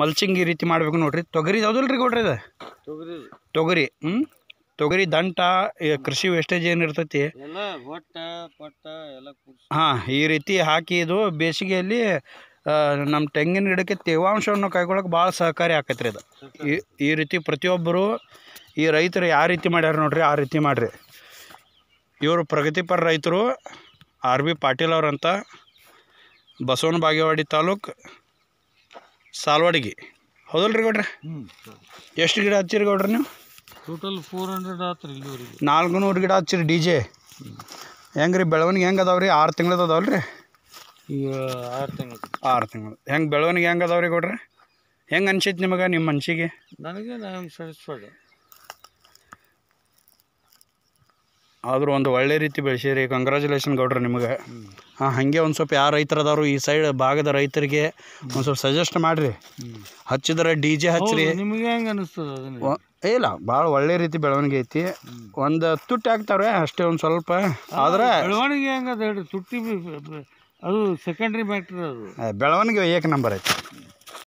mulching ಈ ರೀತಿ ಮಾಡಬೇಕು ನೋಡಿರಿ ತೊಗರಿ ಯಾವುದಿಲ್ಲ ರೀ ಕೊಡ್ರಿ ಇದು ತೊಗರಿ ತೊಗರಿ ಹ್ಞೂ ತೊಗರಿ ದಂಟ ಕೃಷಿ ವೇಸ್ಟೇಜ್ ಏನಿರ್ತೈತಿ ಹಾಂ ಈ ರೀತಿ ಹಾಕಿ ಇದು ಬೇಸಿಗೆಯಲ್ಲಿ ನಮ್ಮ ತೆಂಗಿನ ಗಿಡಕ್ಕೆ ತೇವಾಂಶವನ್ನು ಕೈಗೊಳ್ಳೋಕೆ ಭಾಳ ಸಹಕಾರಿ ಆಕೈತೆ ರೀ ಅದು ಈ ರೀತಿ ಪ್ರತಿಯೊಬ್ಬರು ಈ ರೈತರು ಯಾವ ರೀತಿ ಮಾಡ್ಯಾರ ನೋಡ್ರಿ ಆ ರೀತಿ ಮಾಡಿರಿ ಇವರು ಪ್ರಗತಿಪರ ರೈತರು ಆರ್ ಬಿ ಪಾಟೀಲ್ ಅವರಂತ ಬಸವನ ಬಾಗೇವಾಡಿ ತಾಲೂಕು ಸಾಲ್ವಾಡಿಗೆ ಹೌದಲ್ರಿ ಗೌಡ್ರೆ ಎಷ್ಟು ಗಿಡ ಹಚ್ಚಿರಿ ಗೌಡ್ರಿ ನೀವು ಟೋಟಲ್ ಫೋರ್ ಹಂಡ್ರೆಡ್ ಆತ್ರಿ ನಾಲ್ಕು ನೂರು ಗಿಡ ಹಚ್ಚಿರಿ ಡಿ ಜೆ ಹೆಂಗೆ ರೀ ಬೆಳವಣಿಗೆ ಹೆಂಗೆ ಅದಾವ್ರಿ ಆರು ತಿಂಗಳದ ಅದಾವಲ್ಲ ರೀ ಈಗ ಆರು ತಿಂಗಳು ಆರು ತಿಂಗಳು ಹೆಂಗೆ ಬೆಳವಣಿಗೆ ಹೆಂಗೆ ಅದಾವ್ರಿ ರೀ ಗೌಡ್ರೆ ಹೆಂಗೆ ಅನ್ಸೈತೆ ನಿಮಗೆ ನಿಮ್ಮ ಮನ್ಸಿಗೆ ನನಗೆ ನಾನು ಸ್ಯಾಟಿಸ್ಫೈಡ್ ಆದರೂ ಒಂದು ಒಳ್ಳೆ ರೀತಿ ಬೆಳೆಸಿರಿ ಕಂಗ್ರ್ಯಾಚುಲೇಷನ್ ಗೌಡ್ರಿ ನಿಮಗೆ ಹಾಂ ಹಾಗೆ ಒಂದು ಸ್ವಲ್ಪ ಯಾರು ರೈತರದಾರು ಈ ಸೈಡ್ ಭಾಗದ ರೈತರಿಗೆ ಒಂದು ಸ್ವಲ್ಪ ಸಜೆಸ್ಟ್ ಮಾಡಿರಿ ಹಚ್ಚಿದ್ರೆ ಡಿ ಜೆ ಹಚ್ಚಿರಿ ನಿಮಗೆ ಹೆಂಗೆ ಅನಿಸ್ತದೆ ಇಲ್ಲ ಭಾಳ ಒಳ್ಳೆ ರೀತಿ ಬೆಳವಣಿಗೆ ಐತಿ ಒಂದು ತುಟ್ಟಿ ಹಾಕ್ತಾವ್ರೆ ಅಷ್ಟೇ ಒಂದು ಸ್ವಲ್ಪ ಆದ್ರೆ ಬೆಳವಣಿಗೆ ಹೆಂಗೆ ತುಟ್ಟಿ ಅದು ಸೆಕೆಂಡ್ರಿ ಮ್ಯಾಟ್ರ್ ಅದು ಬೆಳವಣಿಗೆ ಏಕ ನಂಬರ್ ಐತಿ